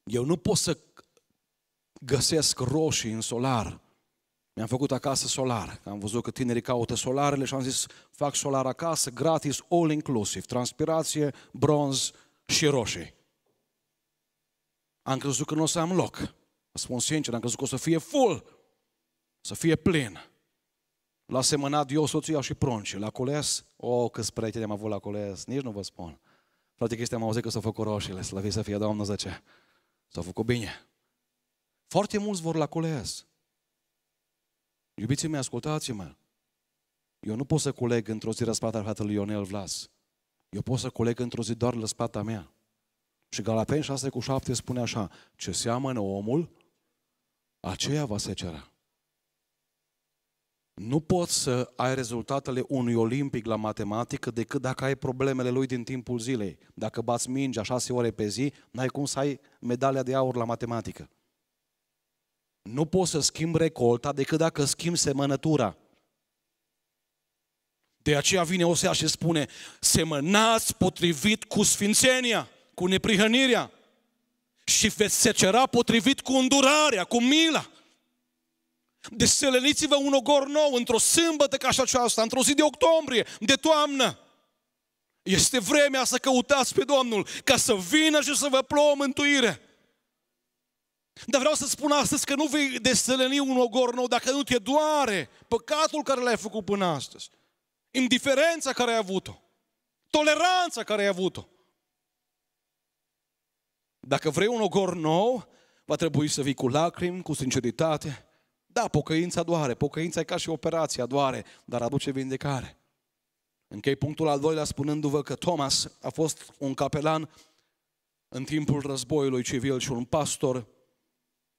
eu nu pot să găsesc roșii în solar. Mi-am făcut acasă solar. Am văzut că tinerii caută solarele și am zis fac solar acasă, gratis, all inclusive, transpirație, bronz și roșii. Am crezut că nu o să am loc. Vă spun sincer, am crezut că o să fie full, să fie plin. L-a semănat eu, soția și pruncii. La coles, cules? O, oh, câți prieteni am avut la cules, nici nu vă spun. Frate Cristian, am auzit că s-au făcut roșiile, slăvit să fie, Doamne, zice. S-au făcut bine. Foarte mulți vor la cules. Iubiții mei, ascultați-mă. Eu nu pot să coleg într-o zi răsplata fratelui Ionel Vlas. Eu pot să coleg într-o zi doar răsplata mea. Și Galaten 6 cu 7 spune așa, ce seamănă omul, aceea va se secera. Nu poți să ai rezultatele unui olimpic la matematică decât dacă ai problemele lui din timpul zilei. Dacă bați mingea șase ore pe zi, n-ai cum să ai medalia de aur la matematică. Nu poți să schimbi recolta decât dacă schimbi semănătura. De aceea vine Osea și spune, semănați potrivit cu sfințenia, cu neprihănirea și veți secera potrivit cu îndurarea, cu mila. Deseleniți-vă un ogor nou într-o sâmbătă ca și aceasta, într-o zi de octombrie, de toamnă. Este vremea să căutați pe Domnul ca să vină și să vă plouă mântuire. Dar vreau să spun astăzi că nu vei deseleni un ogor nou dacă nu te doare păcatul care l-ai făcut până astăzi. Indiferența care ai avut-o. Toleranța care ai avut-o. Dacă vrei un ogor nou, va trebui să vii cu lacrimi, cu sinceritate, da, pocăința doare, pocăința e ca și operația, doare, dar aduce vindecare. Închei punctul al doilea spunându-vă că Thomas a fost un capelan în timpul războiului civil și un pastor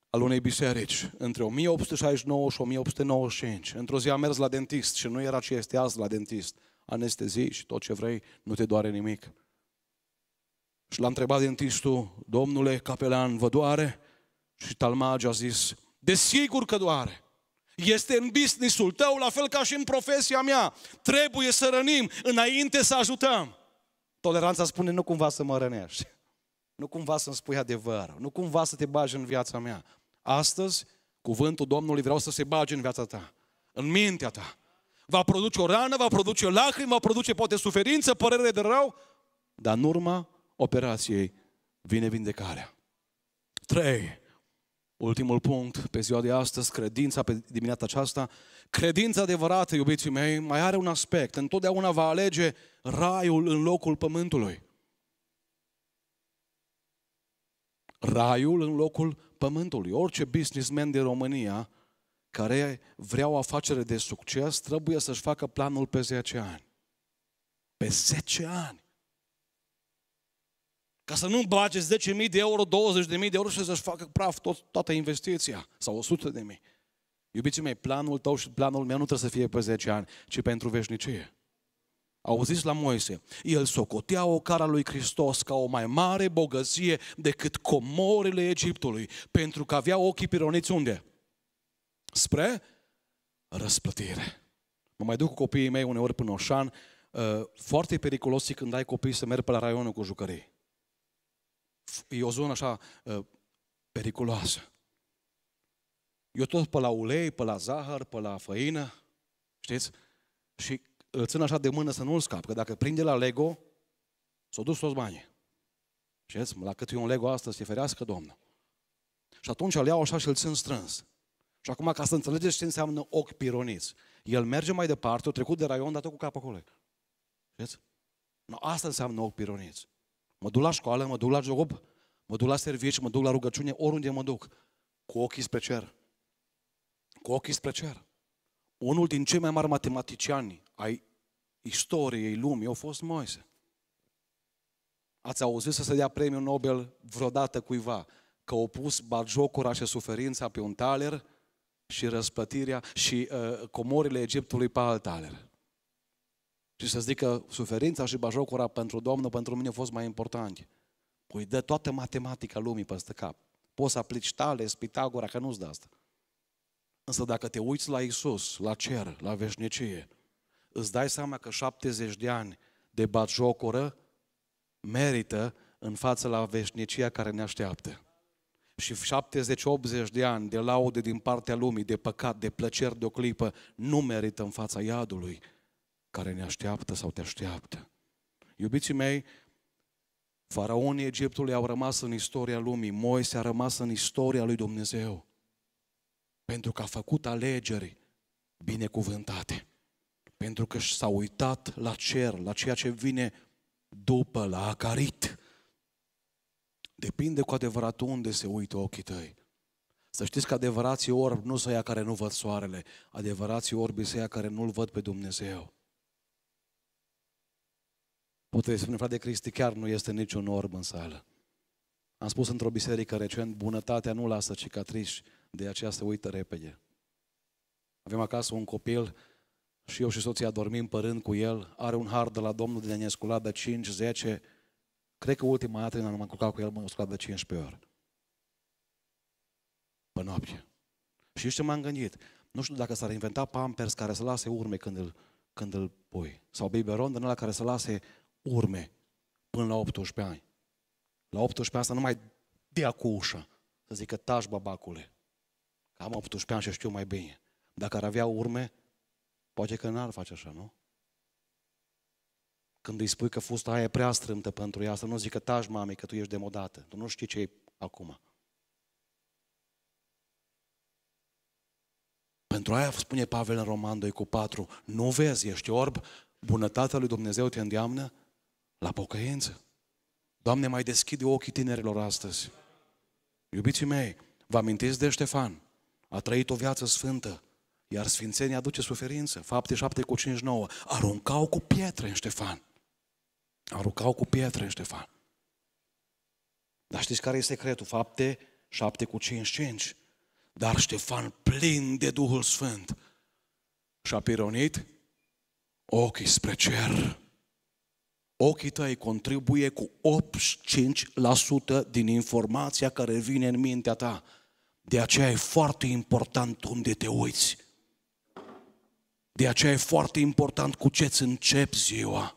al unei biserici între 1869 și 1895. Într-o zi a mers la dentist și nu era ce este azi la dentist. Anestezii și tot ce vrei, nu te doare nimic. Și l-a întrebat dentistul, domnule capelan, vă doare? Și Talmage a zis, Desigur că doare. Este în businessul tău, la fel ca și în profesia mea. Trebuie să rănim înainte să ajutăm. Toleranța spune, nu cumva să mă rănești. Nu cumva să-mi spui adevărul. Nu cumva să te bagi în viața mea. Astăzi, cuvântul Domnului vreau să se bage în viața ta. În mintea ta. Va produce o rană, va produce o lacrimă, va produce poate suferință, părere de rău. Dar în urma operației vine vindecarea. 3. Ultimul punct pe ziua de astăzi, credința pe dimineața aceasta. Credința adevărată, iubiții mei, mai are un aspect. Întotdeauna va alege raiul în locul pământului. Raiul în locul pământului. Orice businessman din România care vrea o afacere de succes trebuie să-și facă planul pe 10 ani. Pe 10 ani. Ca să nu bage 10.000 de euro, 20.000 de euro și să-și facă praf tot, toată investiția sau 100.000. Iubiții mei, planul tău și planul meu nu trebuie să fie pe 10 ani, ci pentru veșnicie. Au zis la Moise, el socotea o cara lui Hristos ca o mai mare bogăție decât comorile Egiptului, pentru că avea ochii pironiți unde? Spre răsplătire. Mă mai duc cu copiii mei uneori până Oșan, uh, foarte periculos când ai copii să merg pe la raionul cu jucării e o zonă așa ă, periculoasă. Eu tot pe la ulei, pe la zahăr, pe la făină, știți? Și îl țin așa de mână să nu-l scap, că dacă prinde la Lego, s-o dus toți banii. Știți? La cât e un Lego astăzi, se ferească Domnul. Și atunci îl iau așa și îl țin strâns. Și acum, ca să înțelegeți ce înseamnă ochi pironiți, el merge mai departe, o trecut de raion, dar tot cu capul acolo. Știți? No, asta înseamnă ochi pironiți. Mă duc la școală, mă duc la job, mă duc la serviciu, mă duc la rugăciune, oriunde mă duc, cu ochii spre cer. Cu ochii spre cer. Unul din cei mai mari matematiciani ai istoriei lumii a fost Moise. Ați auzit să se dea premiul Nobel vreodată cuiva că au pus bagiocura și suferința pe un taler și răspătirea și uh, comorile Egiptului pe alt taler și să zică suferința și bajocura pentru Domnul, pentru mine au fost mai importante. Păi dă toată matematica lumii peste cap. Poți să aplici tale, Pitagora, că nu-ți dă asta. Însă dacă te uiți la Isus, la cer, la veșnicie, îți dai seama că 70 de ani de bajocură merită în față la veșnicia care ne așteaptă. Și 70-80 de ani de laude din partea lumii, de păcat, de plăceri de o clipă, nu merită în fața iadului care ne așteaptă sau te așteaptă. Iubiții mei, faraonii Egiptului au rămas în istoria lumii, Moise a rămas în istoria lui Dumnezeu, pentru că a făcut alegeri binecuvântate, pentru că s-a uitat la cer, la ceea ce vine după, la acarit. Depinde cu adevărat unde se uită ochii tăi. Să știți că adevărații orbi nu sunt aia care nu văd soarele, adevărații orbi sunt care nu-L văd pe Dumnezeu să spune frate Cristi, chiar nu este niciun orb în sală. Am spus într-o biserică recent, bunătatea nu lasă cicatrici, de aceea se uită repede. Avem acasă un copil și eu și soția dormim părând cu el, are un hard de la Domnul de ne de 5, 10, cred că ultima dată când am culcat cu el m-am de 15 ori. Pe noapte. Și știu ce m-am gândit? Nu știu dacă s-ar inventa pampers care să lase urme când îl, când îl pui. Sau biberon din ăla care să lase urme până la 18 ani. La 18 ani să nu mai dea cu ușa, să zică tași, babacule, că am 18 ani și știu mai bine. Dacă ar avea urme, poate că n-ar face așa, nu? Când îi spui că fusta aia e prea strâmtă pentru ea, să nu zică tași, mami că tu ești demodată, tu nu știi ce e acum. Pentru aia spune Pavel în Roman 2 cu 4, nu vezi, ești orb, bunătatea lui Dumnezeu te îndeamnă la pocăință. Doamne, mai deschide ochii tinerilor astăzi. Iubiții mei, vă amintiți de Ștefan? A trăit o viață sfântă, iar sfințenia aduce suferință. Fapte 7 cu 59. Aruncau cu pietre în Ștefan. Aruncau cu pietre în Ștefan. Dar știți care e secretul? Fapte 7 cu 55. Dar Ștefan, plin de Duhul Sfânt, și-a pironit ochii spre cer ochii tăi contribuie cu 85% din informația care vine în mintea ta. De aceea e foarte important unde te uiți. De aceea e foarte important cu ce îți începi ziua.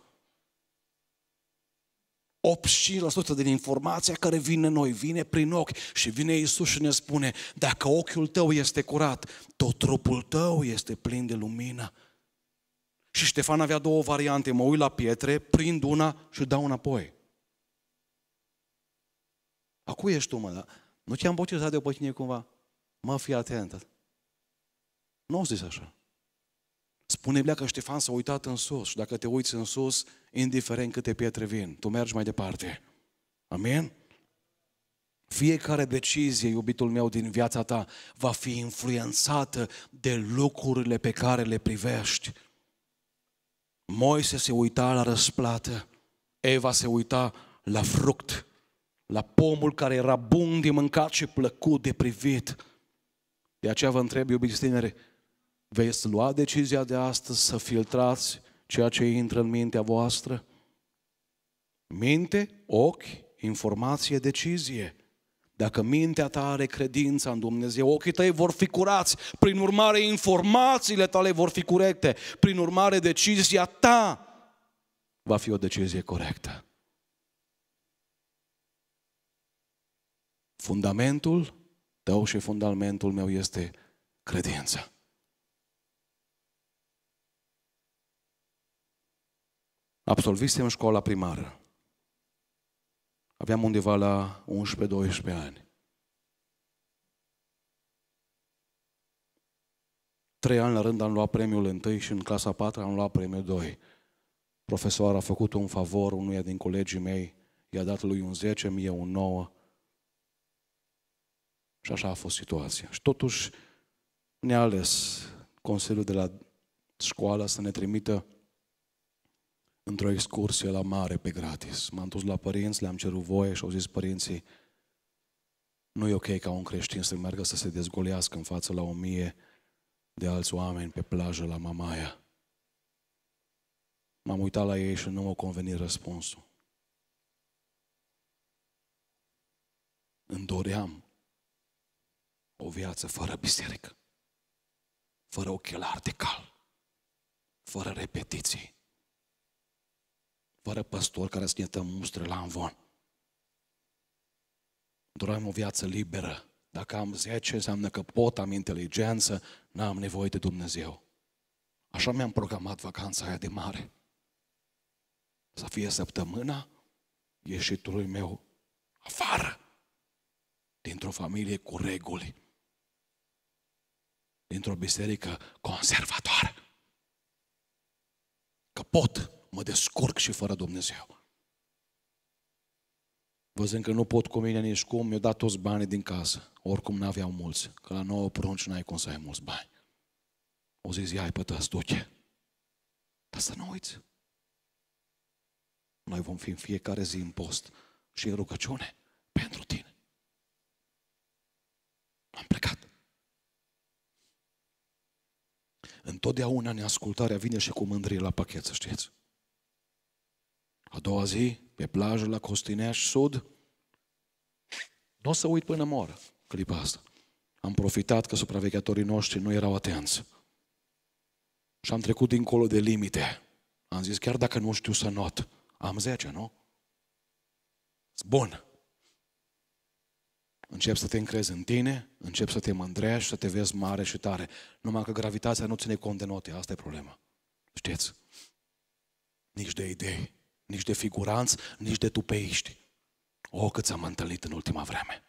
85% din informația care vine noi, vine prin ochi și vine Isus și ne spune, dacă ochiul tău este curat, tot trupul tău este plin de lumină. Și Ștefan avea două variante, mă uit la pietre, prind una și dau înapoi. A ești tu, mă? Da? Nu te-am botezat de pe tine cumva? Mă, fii atent. Nu au zis așa. Spune Biblia că Ștefan s-a uitat în sus și dacă te uiți în sus, indiferent câte pietre vin, tu mergi mai departe. Amin? Fiecare decizie, iubitul meu, din viața ta va fi influențată de lucrurile pe care le privești. Moise se uita la răsplată, Eva se uita la fruct, la pomul care era bun de mâncat și plăcut de privit. De aceea vă întreb, iubiți tineri, veți lua decizia de astăzi să filtrați ceea ce intră în mintea voastră? Minte, ochi, informație, decizie. Dacă mintea ta are credința în Dumnezeu, ochii tăi vor fi curați, prin urmare informațiile tale vor fi corecte, prin urmare decizia ta va fi o decizie corectă. Fundamentul tău și fundamentul meu este credința. Absolvisem școala primară. Aveam undeva la 11-12 ani. Trei ani la rând am luat premiul întâi și în clasa 4 am luat premiul 2. Profesoara a făcut un favor unuia din colegii mei, i-a dat lui un 10, mie un 9. Și așa a fost situația. Și totuși ne-a ales Consiliul de la școală să ne trimită într-o excursie la mare pe gratis. M-am dus la părinți, le-am cerut voie și au zis părinții, nu e ok ca un creștin să meargă să se dezgolească în față la o mie de alți oameni pe plajă la Mamaia. M-am uitat la ei și nu m-a convenit răspunsul. Îmi doream o viață fără biserică, fără ochelari de cal, fără repetiții, fără păstor care să ne dăm mustră la învon. Doream o viață liberă. Dacă am 10, înseamnă că pot, am inteligență, n-am nevoie de Dumnezeu. Așa mi-am programat vacanța aia de mare. Să fie săptămâna ieșitului meu afară, dintr-o familie cu reguli, dintr-o biserică conservatoare. Că pot, mă descurc și fără Dumnezeu. Văzând că nu pot cu mine nici cum, mi-au dat toți banii din casă. Oricum n-aveau mulți, că la nouă prunci n-ai cum să ai mulți bani. O zis, ia-i pe tăs, du Dar să nu uiți. Noi vom fi în fiecare zi în post și în rugăciune pentru tine. Am plecat. Întotdeauna neascultarea vine și cu mândrie la pachet, să știți. A doua zi, pe plajă la Costineaș Sud, nu o să uit până mor clipa asta. Am profitat că supraveghetorii noștri nu erau atenți. Și am trecut dincolo de limite. Am zis, chiar dacă nu știu să not, am 10, nu? Bun. Încep să te încrezi în tine, încep să te mândrești, să te vezi mare și tare. Numai că gravitația nu ține cont de note, asta e problema. Știți? Nici de idei nici de figuranți, nici de tupeiști. O, oh, cât s am întâlnit în ultima vreme.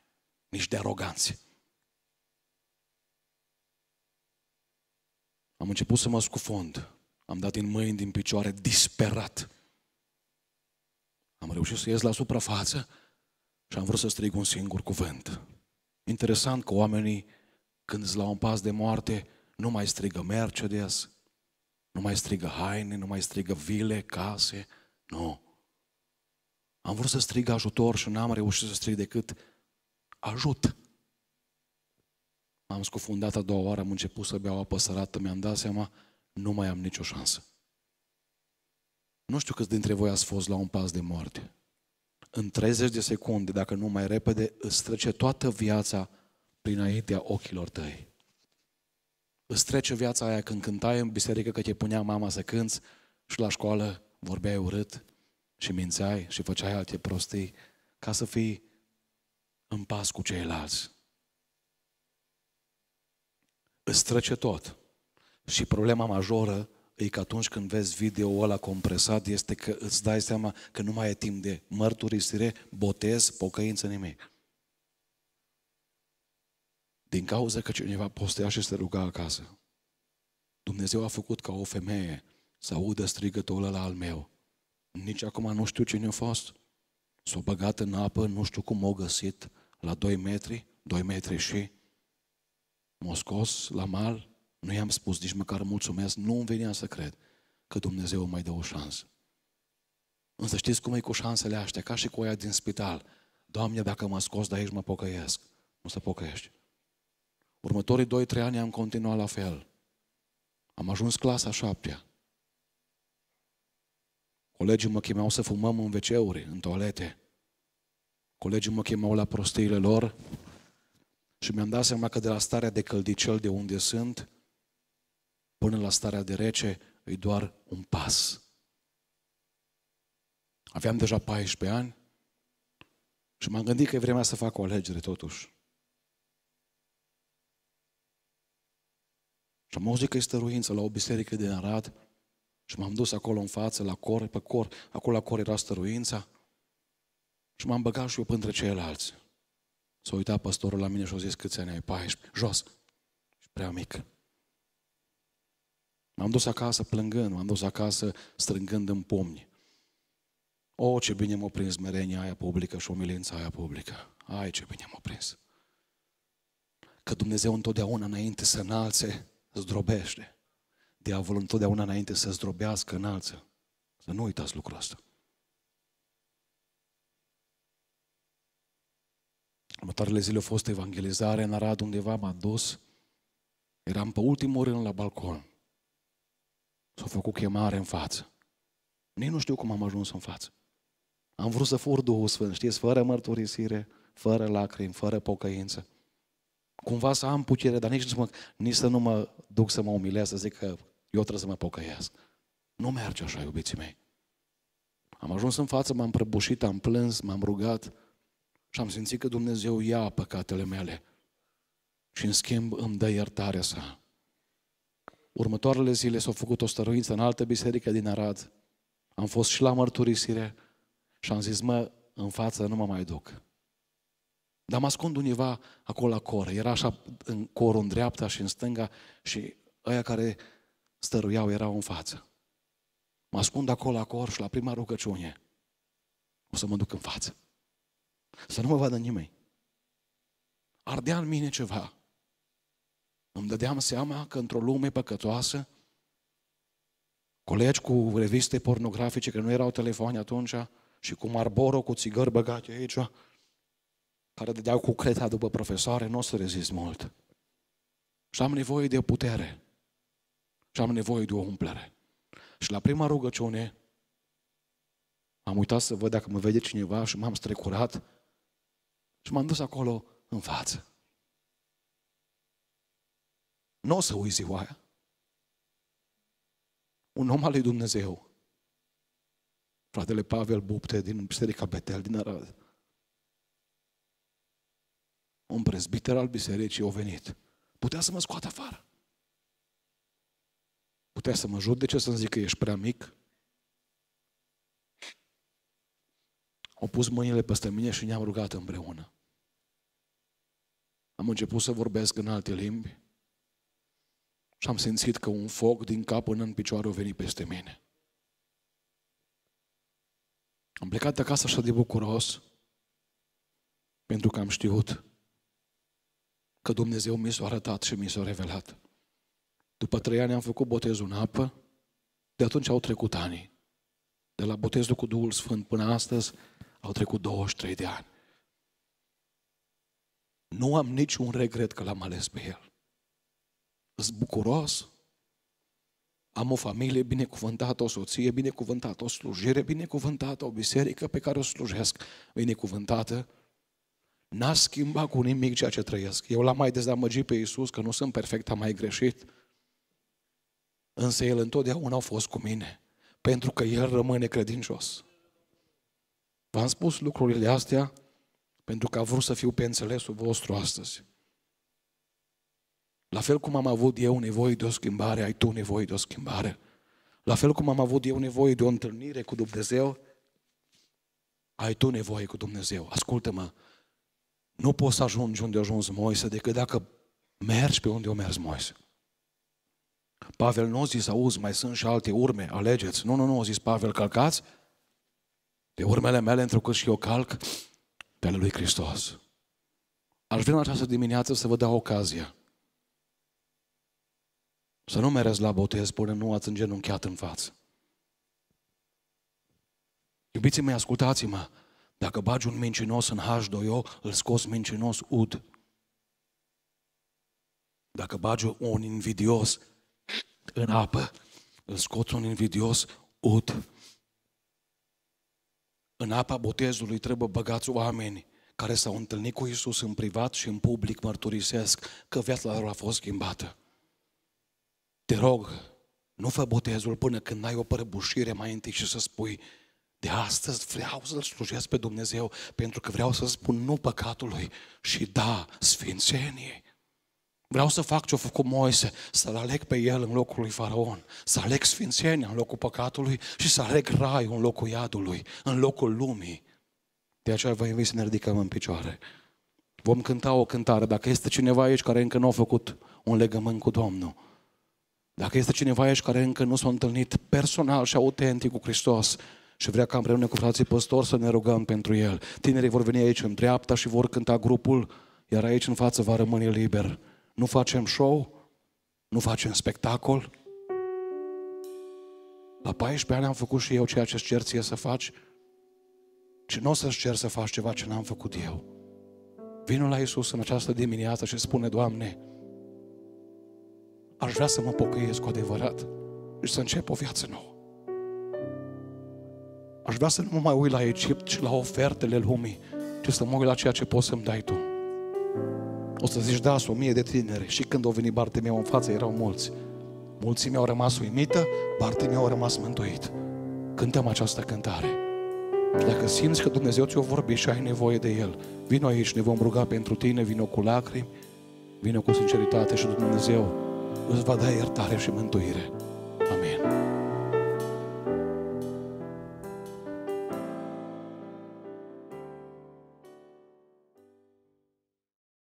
Nici de aroganți. Am început să mă scufond. Am dat din mâini, din picioare, disperat. Am reușit să ies la suprafață și am vrut să strig un singur cuvânt. Interesant că oamenii, când sunt la un pas de moarte, nu mai strigă Mercedes, nu mai strigă haine, nu mai strigă vile, case, nu. Am vrut să strig ajutor și n-am reușit să strig decât ajut. M-am scufundat a doua oară, am început să beau apă sărată, mi-am dat seama, nu mai am nicio șansă. Nu știu câți dintre voi ați fost la un pas de moarte. În 30 de secunde, dacă nu mai repede, îți trece toată viața prinaintea ochilor tăi. Îți trece viața aia când cântai în biserică că te punea mama să cânți și la școală vorbeai urât și mințeai și făceai alte prostii ca să fii în pas cu ceilalți. Îți trece tot. Și problema majoră e că atunci când vezi video ăla compresat este că îți dai seama că nu mai e timp de mărturisire, botez, pocăință, nimic. Din cauza că cineva postea și se ruga acasă. Dumnezeu a făcut ca o femeie să audă strigătul ăla al meu. Nici acum nu știu cine a fost. S-a băgat în apă, nu știu cum o găsit, la 2 metri, 2 metri și m-a scos la mal, nu i-am spus nici măcar mulțumesc, nu îmi venea să cred că Dumnezeu mai dă o șansă. Însă știți cum e cu șansele astea, ca și cu aia din spital. Doamne, dacă mă scos de aici, mă pocăiesc. Nu se pocăiești. Următorii 2-3 ani am continuat la fel. Am ajuns clasa șaptea. Colegii mă chemau să fumăm în wc în toalete. Colegii mă chemau la prostiile lor și mi-am dat seama că de la starea de căldicel de unde sunt până la starea de rece îi doar un pas. Aveam deja 14 ani și m-am gândit că e vremea să fac o alegere totuși. Și am auzit că este ruință la o biserică din Arad și m-am dus acolo în față, la cor, pe cor, acolo la cor era stăruința. Și m-am băgat și eu printre ceilalți. S-a uitat pastorul la mine și a zis, câți ani ai? 14. Jos. Și prea mic. M-am dus acasă plângând, m-am dus acasă strângând în pomni. O, oh, ce bine m-a prins merenia aia publică și umilința aia publică. Ai, ce bine m-a prins. Că Dumnezeu întotdeauna înainte să înalțe, zdrobește. Diavolul întotdeauna înainte să zdrobească în alță. Să nu uitați lucrul ăsta. Următoarele zile a fost evangelizare în Arad undeva, m-am dus. Eram pe ultimul rând la balcon. S-a făcut chemare în față. Nici nu știu cum am ajuns în față. Am vrut să fur Duhul Sfânt, știți, fără mărturisire, fără lacrimi, fără pocăință. Cumva să am putere, dar nici, nu mă, nici să nu mă duc să mă umilesc, să zic că eu trebuie să mă pocăiesc. Nu merge așa, iubiții mei. Am ajuns în față, m-am prăbușit, am plâns, m-am rugat și am simțit că Dumnezeu ia păcatele mele și în schimb îmi dă iertarea sa. Următoarele zile s au făcut o stăruință în altă biserică din Arad. Am fost și la mărturisire și am zis, mă, în față nu mă mai duc. Dar mă ascund undeva acolo la cor. Era așa în corul în dreapta și în stânga și ăia care stăruiau erau în față. Mă ascund acolo acolo și la prima rugăciune o să mă duc în față. Să nu mă vadă nimeni. Ardea în mine ceva. Îmi dădeam seama că într-o lume păcătoasă, colegi cu reviste pornografice, că nu erau telefoane atunci, și cu marboro, cu țigări băgate aici, care dădeau cu creta după profesoare, nu o să rezist mult. Și am nevoie de putere și am nevoie de o umplere. Și la prima rugăciune am uitat să văd dacă mă vede cineva și m-am strecurat și m-am dus acolo în față. Nu o să uiți ziua aia. Un om al lui Dumnezeu, fratele Pavel Bupte din Biserica Betel din Arad, un prezbiter al bisericii a venit. Putea să mă scoată afară. Putea să mă judece, să-mi zic că ești prea mic? Au pus mâinile peste mine și ne-am rugat împreună. Am început să vorbesc în alte limbi și am simțit că un foc din cap până în picioare a venit peste mine. Am plecat de acasă așa de bucuros pentru că am știut că Dumnezeu mi s-a arătat și mi s-a revelat. După trei ani am făcut botezul în apă, de atunci au trecut ani. De la botezul cu Duhul Sfânt până astăzi au trecut 23 de ani. Nu am niciun regret că l-am ales pe el. Sunt bucuros, am o familie binecuvântată, o soție binecuvântată, o slujire binecuvântată, o biserică pe care o slujesc binecuvântată. N-a schimbat cu nimic ceea ce trăiesc. Eu l-am mai dezamăgit pe Iisus că nu sunt perfect, am mai greșit. Însă El întotdeauna a fost cu mine, pentru că El rămâne credincios. V-am spus lucrurile astea pentru că a vrut să fiu pe înțelesul vostru astăzi. La fel cum am avut eu nevoie de o schimbare, ai tu nevoie de o schimbare. La fel cum am avut eu nevoie de o întâlnire cu Dumnezeu, ai tu nevoie cu Dumnezeu. Ascultă-mă, nu poți să ajungi unde a ajuns Moise decât dacă mergi pe unde a mers Moise. Pavel nu a zis, auzi, mai sunt și alte urme, alegeți. Nu, nu, nu, a zis Pavel, calcați de urmele mele, pentru că și eu calc pe ale lui Hristos. Aș vrea în această dimineață să vă dau ocazia să nu mereți la botez până nu ați îngenunchiat în față. Iubiții mei, ascultați-mă, dacă bagi un mincinos în H2O, îl scoți mincinos ud. Dacă bagi un invidios în apă. Îl scoți un invidios, ud. În apa botezului trebuie băgați oameni care s-au întâlnit cu Isus în privat și în public mărturisesc că viața lor a fost schimbată. Te rog, nu fă botezul până când ai o prăbușire mai întâi și să spui de astăzi vreau să-L slujesc pe Dumnezeu pentru că vreau să spun nu păcatului și da sfințeniei. Vreau să fac ce a făcut Moise, să-l aleg pe el în locul lui Faraon, să aleg sfințenia în locul păcatului și să aleg raiul în locul iadului, în locul lumii. De aceea vă invit să ne ridicăm în picioare. Vom cânta o cântare. Dacă este cineva aici care încă nu a făcut un legământ cu Domnul, dacă este cineva aici care încă nu s-a întâlnit personal și autentic cu Hristos și vrea ca împreună cu frații păstori să ne rugăm pentru el, tinerii vor veni aici în dreapta și vor cânta grupul, iar aici în față va rămâne liber. Nu facem show, nu facem spectacol. La 14 ani am făcut și eu ceea ce-ți cer ție să faci, ci nu o să-ți cer să faci ceva ce n-am făcut eu. Vino la Iisus în această dimineață și spune, Doamne, aș vrea să mă pocăiesc cu adevărat și să încep o viață nouă. Aș vrea să nu mă mai uit la Egipt și la ofertele lumii, ci să mă uit la ceea ce poți să-mi dai Tu. O să zici, da, sunt o mie de tineri. Și când au venit Bartimeu în față, erau mulți. mi au rămas uimită, Bartimeu a rămas mântuit. Cântăm această cântare. Și dacă simți că Dumnezeu ți-o vorbi și ai nevoie de El, vino aici, ne vom ruga pentru tine, vino cu lacrimi, vino cu sinceritate și Dumnezeu îți va da iertare și mântuire.